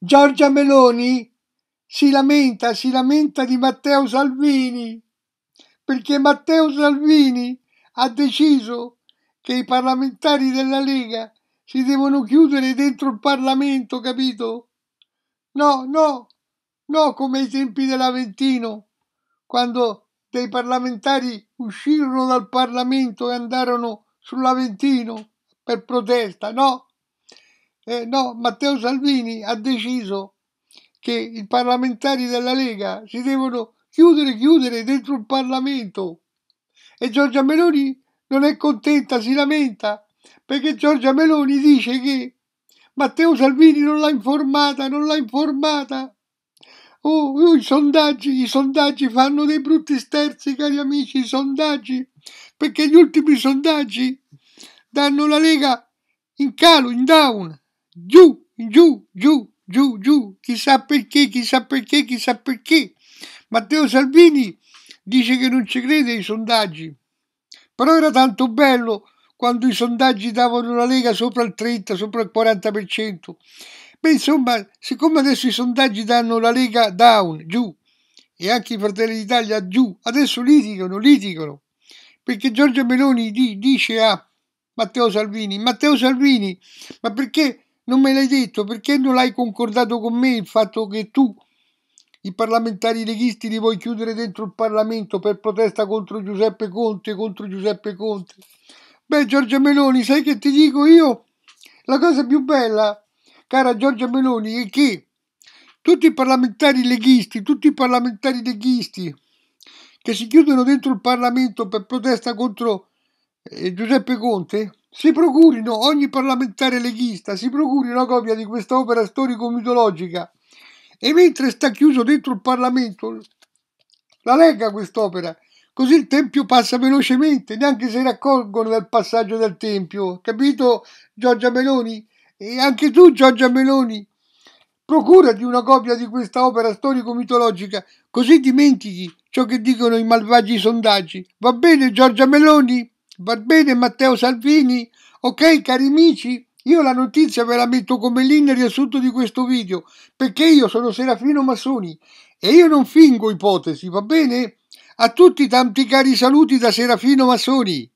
Giorgia Meloni si lamenta, si lamenta di Matteo Salvini, perché Matteo Salvini ha deciso che i parlamentari della Lega si devono chiudere dentro il Parlamento, capito? No, no, no, come ai tempi dell'Aventino, quando dei parlamentari uscirono dal Parlamento e andarono sull'Aventino per protesta, no, eh, no, Matteo Salvini ha deciso che i parlamentari della Lega si devono chiudere, chiudere dentro il Parlamento. E Giorgia Meloni non è contenta, si lamenta, perché Giorgia Meloni dice che Matteo Salvini non l'ha informata, non l'ha informata. Oh, oh, i sondaggi, i sondaggi fanno dei brutti sterzi, cari amici, i sondaggi, perché gli ultimi sondaggi danno la Lega in calo, in down giù, giù, giù, giù, giù, chissà perché, chissà perché, chissà perché. Matteo Salvini dice che non ci crede ai sondaggi, però era tanto bello quando i sondaggi davano la Lega sopra il 30, sopra il 40%. Beh, insomma, siccome adesso i sondaggi danno la Lega down, giù, e anche i Fratelli d'Italia giù, adesso litigano, litigano, perché Giorgia Meloni dice a Matteo Salvini, Matteo Salvini, ma perché non me l'hai detto, perché non l'hai concordato con me il fatto che tu i parlamentari leghisti li vuoi chiudere dentro il Parlamento per protesta contro Giuseppe Conte, contro Giuseppe Conte. Beh, Giorgia Meloni, sai che ti dico io? La cosa più bella, cara Giorgia Meloni, è che tutti i parlamentari leghisti, tutti i parlamentari leghisti che si chiudono dentro il Parlamento per protesta contro eh, Giuseppe Conte, si procurino ogni parlamentare leghista, si procuri una copia di questa opera storico-mitologica e mentre sta chiuso dentro il Parlamento la legga quest'opera, così il Tempio passa velocemente, neanche se raccolgono dal passaggio del Tempio, capito Giorgia Meloni? E anche tu Giorgia Meloni, procurati una copia di questa opera storico-mitologica, così dimentichi ciò che dicono i malvagi sondaggi. Va bene Giorgia Meloni? Va bene Matteo Salvini? Ok cari amici, io la notizia ve la metto come linea riassunto di questo video, perché io sono Serafino Massoni e io non fingo ipotesi, va bene? A tutti tanti cari saluti da Serafino Massoni.